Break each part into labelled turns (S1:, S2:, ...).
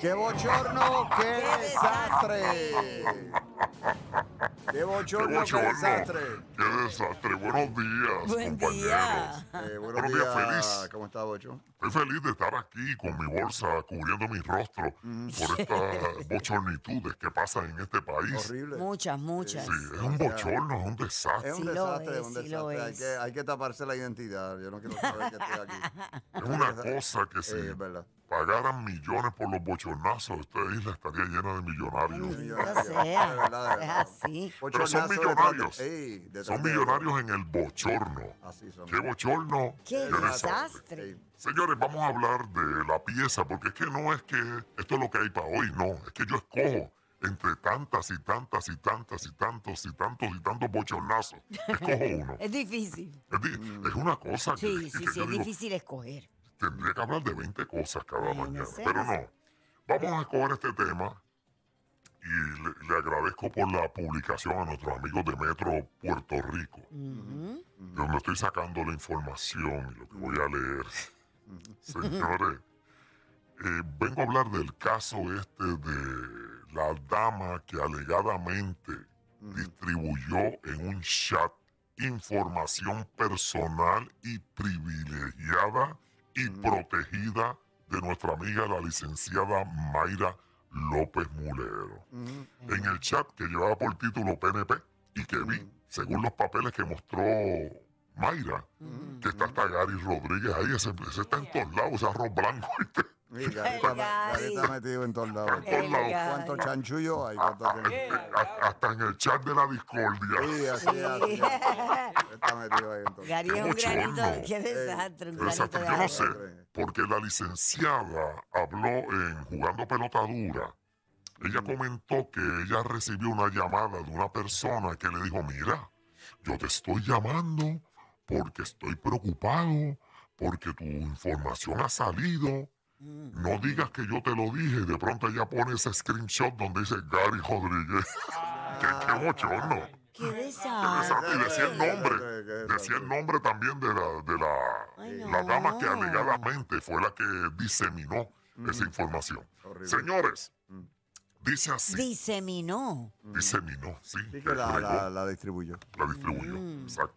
S1: ¡Qué bochorno, qué desastre! ¡Qué bochorno, qué, desastre!
S2: ¡Qué desastre! Buenos días, compañeros. Eh, buenos, días, feliz. ¿Cómo está, Bocho? Estoy feliz de estar aquí con mi bolsa cubriendo mi rostro mm. por estas bochornitudes que pasan en este país. Horrible. Muchas, muchas. Sí, es un bochorno, es un desastre. Es un desastre, es, un desastre.
S1: hay, que, taparse la identidad. Yo no quiero saber que estoy aquí.
S2: Es una cosa que eh, sí. es verdad pagaran millones por los bochornazos, esta isla estaría llena de millonarios. no sea, es así. Pero son millonarios. son millonarios en el bochorno. Qué bochorno. Qué desastre. Señores, vamos a hablar de la pieza, porque es que no es que esto es lo que hay para hoy, no. Es que yo escojo entre tantas y tantas y tantas y tantos y tantos y tantos bochornazos. Escojo uno. es difícil. Es, una cosa sí, sí, sí, es difícil escoger tendría que hablar de 20 cosas cada mañana, pero no. Vamos a coger este tema y le, agradezco por la publicación a nuestros amigos de Metro Puerto Rico. Donde estoy sacando la información y lo que voy a leer. Señores, eh, vengo a hablar del caso este de la dama que alegadamente distribuyó en un chat información personal y privilegiada y protegida de nuestra amiga la licenciada Mayra López Mulero. Mm. En el chat que llevaba por título PNP y que vi, mm. según los papeles que mostró Mayra, mm. que está hasta Gary Rodríguez ahí, ese, está en oh, todos lados, ese arroz blanco.
S1: Sí, está metido en todos lados. Todos lados. ¿Cuánto chanchullo
S2: hay? Hasta en el chat de la discordia. Sí,
S1: así así
S2: Está metido ahí en todos es un granito, qué desastre, eh, un yo no sé, porque la licenciada habló en Jugando Pelota Dura. Ella comentó que ella recibió una llamada de una persona que le dijo, mira, yo te estoy llamando porque estoy preocupado, porque tu información ha salido Mm. No digas que yo te lo dije. De pronto ella pone ese screenshot donde dice Gary Rodríguez. qué, mochorno. Qué desastre. Y decía el nombre. Decía el nombre también de la, la, dama que alegadamente fue la que diseminó mm. esa información. Señores, mm. dice así. Diseminó. Diseminó, sí. la, distribuyó. La distribuyó, exacto.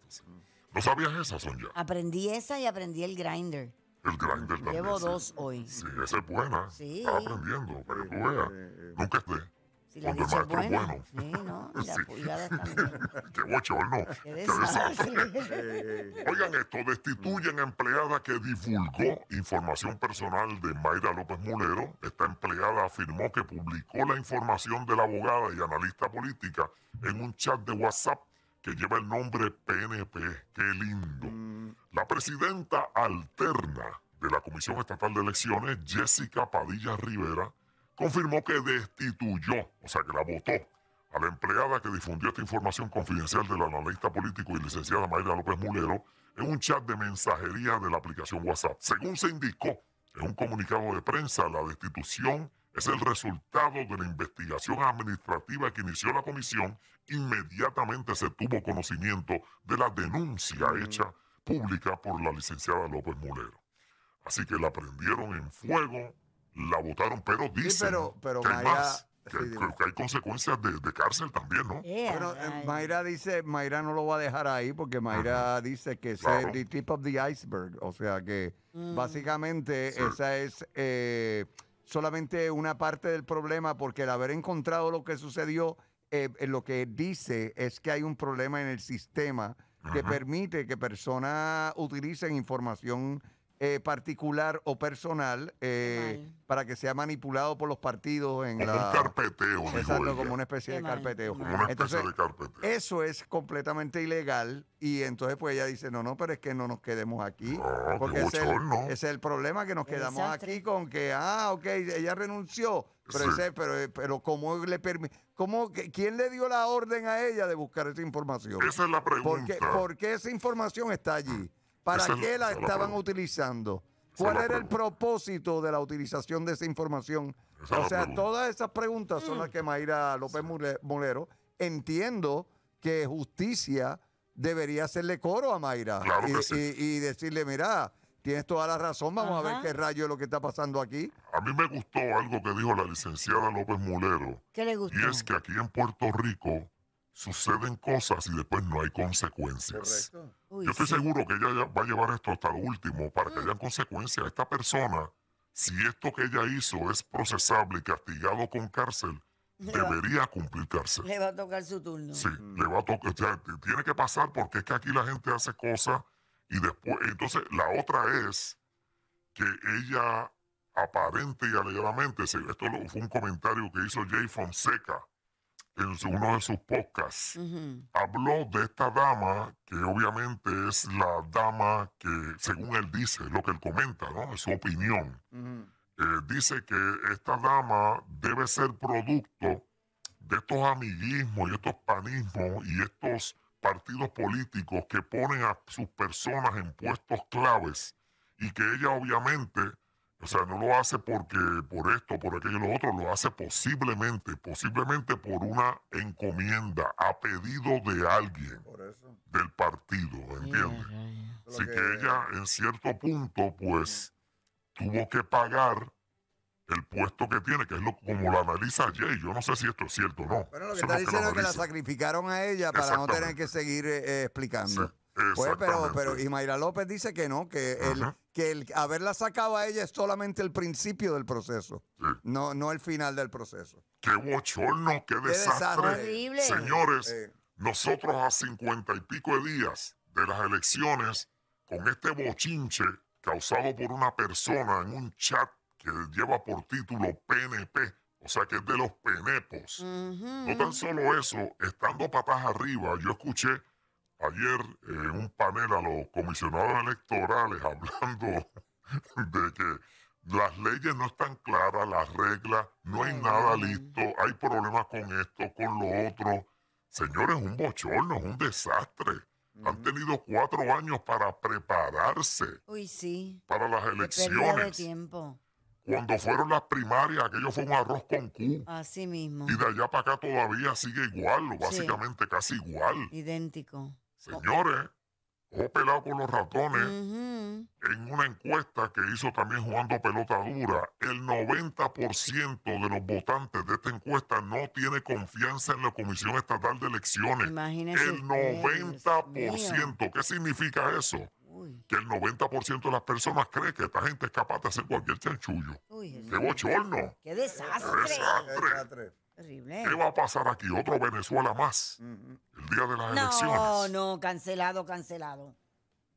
S2: ¿No sabías esa, Sonia? Aprendí esa y aprendí el grinder. El grinder también. Llevo dos hoy. Sí, esa es buena. Sí. Está aprendiendo, para que tú eh, veas. Eh, eh. Nunca esté. Cuando el maestro es bueno. Sí, ¿no? Qué bochorno. Qué desastre. Oigan esto, destituyen a empleada que divulgó información personal de Mayra López Mulero. Esta empleada afirmó que publicó la información de la abogada y analista política en un chat de WhatsApp que lleva el nombre PNP. ¡Qué lindo! Mm. La presidenta alterna de la Comisión Estatal de Elecciones, Jessica Padilla Rivera, confirmó que destituyó, o sea, que la votó, a la empleada que difundió esta información confidencial del analista político y licenciada Mayra López Mulero en un chat de mensajería de la aplicación WhatsApp. Según se indicó en un comunicado de prensa, la destitución es el resultado de la investigación administrativa que inició la comisión. Inmediatamente se tuvo conocimiento de la denuncia mm. hecha pública por la licenciada López Mulero. Así que la prendieron en fuego, la votaron, pero dicen pero, que hay más. Que, hay consecuencias de, cárcel también, ¿no? Eh, bueno, eh,
S1: Mayra dice, Mayra no lo va a dejar ahí porque Mayra dice que es el tip of the iceberg, o sea que mm. básicamente esa es eh, solamente una parte del problema porque el haber encontrado lo que sucedió, eh, eh, lo que dice es que hay un problema en el sistema que permite que personas utilicen información eh, particular o personal eh, para que sea manipulado por los partidos en como la, un
S2: carpeteo
S1: como una especie de carpeteo eso es completamente ilegal y entonces pues ella dice no no pero es que no nos quedemos aquí porque ese es, el, problema que nos quedamos aquí con que ah ok ella renunció pero pero eh, pero cómo le permite cómo quién le dio la orden a ella de buscar esa información Esa es la pregunta. porque, porque esa información está allí. ¿Para qué la estaban utilizando? ¿Cuál era el propósito de la utilización de esa información? o sea, todas esas preguntas son las que mm. Mayra López Molero entiendo que justicia debería hacerle coro a Mayra y, y, decirle, mira, tienes toda la razón, vamos a ver qué rayo es lo que está pasando aquí.
S2: A mí me gustó algo que dijo la licenciada López Molero. ¿Qué le gustó? Y es que aquí en Puerto Rico suceden cosas y después no hay consecuencias. Yo estoy seguro que ella va a llevar esto hasta lo último para que mm. haya consecuencias. Esta persona, si esto que ella hizo es procesable y castigado con cárcel,
S1: debería
S2: cumplir cárcel.
S1: Le va a tocar su turno. Sí,
S2: le va a tocar. tiene que pasar porque es que aquí la gente hace cosas y después. Entonces, la otra es que ella aparente y alegadamente, esto fue un comentario que hizo Jay Fonseca en uno de sus podcasts, habló de esta dama, que obviamente es la dama que, según él dice, lo que él comenta, ¿no? Es su opinión. Eh, dice que esta dama debe ser producto de estos amiguismos y estos panismos y estos partidos políticos que ponen a sus personas en puestos claves y que ella obviamente o sea, no lo hace porque por esto, por aquello, y lo otro, lo hace posiblemente, posiblemente por una encomienda a pedido de alguien del partido, ¿entiendes? Así que, ella en cierto punto, pues, tuvo que pagar el puesto que tiene, que es lo, como lo analiza Jay. Yo no sé si esto es cierto o no. Pero lo que está diciendo es que la
S1: sacrificaron a ella para no tener que seguir eh, explicando.
S2: Sí, pues, pero,
S1: pero Mayra López dice que no, que él, que haberla sacado a ella es solamente el principio del proceso, no, no el final del proceso.
S2: ¡Qué bochorno, qué, desastre! Señores, nosotros a cincuenta y pico de días de las elecciones, con este bochinche causado por una persona en un chat que lleva por título PNP, o sea que es de los penepos. No tan solo eso, estando patas arriba, yo escuché ayer en eh, un panel a los comisionados electorales hablando de que las leyes no están claras, las reglas, no hay nada listo, hay problemas con esto, con lo otro. Señores, un bochorno, es un desastre. Han tenido cuatro años para prepararse
S1: Uy, sí.
S2: para las elecciones. De tiempo. Cuando fueron las primarias, aquello fue un arroz con Q.
S1: Así mismo. Y de
S2: allá para acá todavía sigue igual, básicamente casi igual. Idéntico. Señores, o pelado por los ratones, en una encuesta que hizo también jugando pelota dura, el 90% de los votantes de esta encuesta no tiene confianza en la Comisión Estatal de Elecciones. el 90%. ¿Qué significa eso? Que el 90% de las personas cree que esta gente es capaz de hacer cualquier chanchullo. ¡Qué bochorno!
S1: ¡Qué desastre! ¡Qué desastre! ¿Qué
S2: va a pasar aquí? Otro Venezuela más. El día de las elecciones. No,
S1: no, cancelado, cancelado.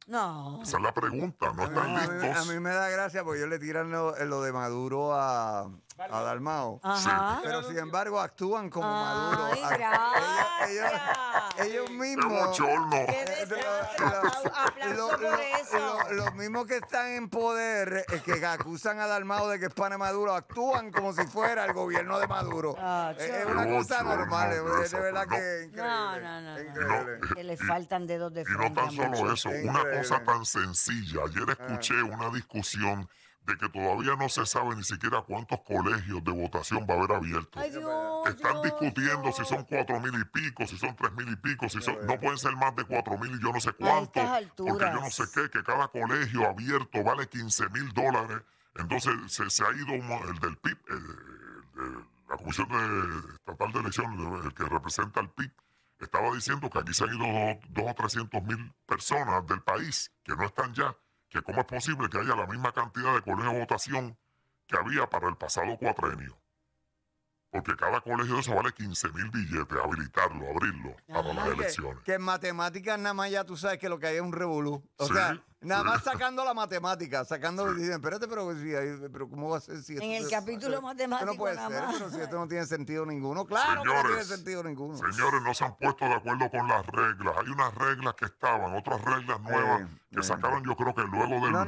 S1: No. Esa es la
S2: pregunta, no están listos.
S1: A mí, me da gracia porque yo le tiran lo de Maduro a, Adalmao, Pero sin embargo actúan como Maduro.
S2: Ellos, mismos. Los
S1: mismos que están en poder, es que acusan a Dalmao de que es pana Maduro, actúan como si fuera el gobierno de Maduro. Ah, es, una cosa normal, es de verdad que increíble. No, no,
S2: no, increíble.
S1: que le faltan dedos de frente. Y no tan solo eso, una cosa tan
S2: sencilla. Ayer escuché ah. una discusión de que todavía no se sabe ni siquiera cuántos colegios de votación va a haber abierto. Están discutiendo si son cuatro mil y pico, si son tres mil y pico, si no pueden ser más de cuatro mil y yo no sé cuánto, porque yo no sé qué, que cada colegio abierto vale 15 mil dólares. Entonces se, se, ha ido el del PIB, eh, la Comisión Estatal de Elecciones, el que representa al PIB, estaba diciendo que aquí se han ido dos o trescientos mil personas del país que no están ya cómo es posible que haya la misma cantidad de colegios de votación que había para el pasado cuatrenio. Porque cada colegio de eso vale 15 mil billetes, habilitarlo, abrirlo para las elecciones.
S1: Que, en matemáticas nada más ya tú sabes que lo que hay es un revolú. O sea, Nada más sacando la matemática, sacando, dicen, espérate, pero, pero ¿cómo va a ser si En el capítulo matemático no puede
S2: nada ser, más. si esto
S1: no tiene sentido ninguno.
S2: Claro que no tiene sentido ninguno. Señores, no se han puesto de acuerdo con las reglas. Hay unas reglas que estaban, otras reglas eh, nuevas que eh. sacaron yo creo que luego del- de,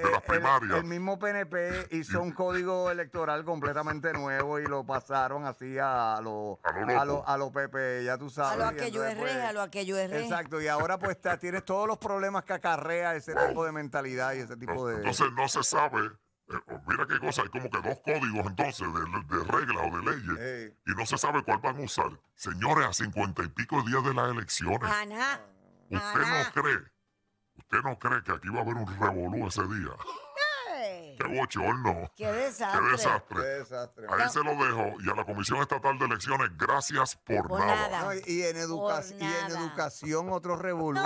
S2: eh, las el- primarias. El,
S1: mismo PNP hizo un código electoral completamente nuevo y lo pasaron así a los A lo a lo, PP, ya tú sabes. A lo aquello a lo aquello es Exacto, y ahora pues tienes todos los problemas que acarrea ese tipo de mentalidad y ese tipo de... Entonces
S2: no se sabe eh, mira qué cosa, hay como que dos códigos entonces de, reglas o de leyes y no se sabe cuál van a usar. Señores, a cincuenta y pico días de las elecciones, Ana, ah. ¿usted no cree? ¿Usted no cree que aquí va a haber un revolú ese día? ¡Qué bochorno! ¡Qué desastre! ¡Qué desastre! Ahí se lo dejo. Y a la Comisión Estatal de Elecciones, gracias por,
S1: nada. y, en por y, en educación otro revolú.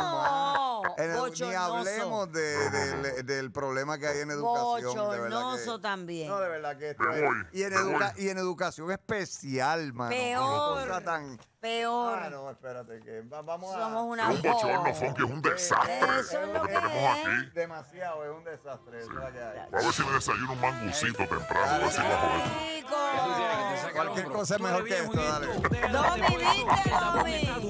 S1: Eh, bochornoso. Ni hablemos de, de, de, eh, del problema que hay en educación. Bochornoso que, también. No, de verdad que esto es, y, en educa, y en educación especial, mano. Peor. Cosa tan, peor. Ah, no, espérate, que vamos
S2: a... Somos una un bochorno, Fonky, eh, es un desastre. Eso es lo que es. Demasiado, es un desastre. Sí. a ver si me desayuno un mangucito temprano, a ver si bajo
S1: esto. Cualquier cosa es mejor que esto, dale. No, mi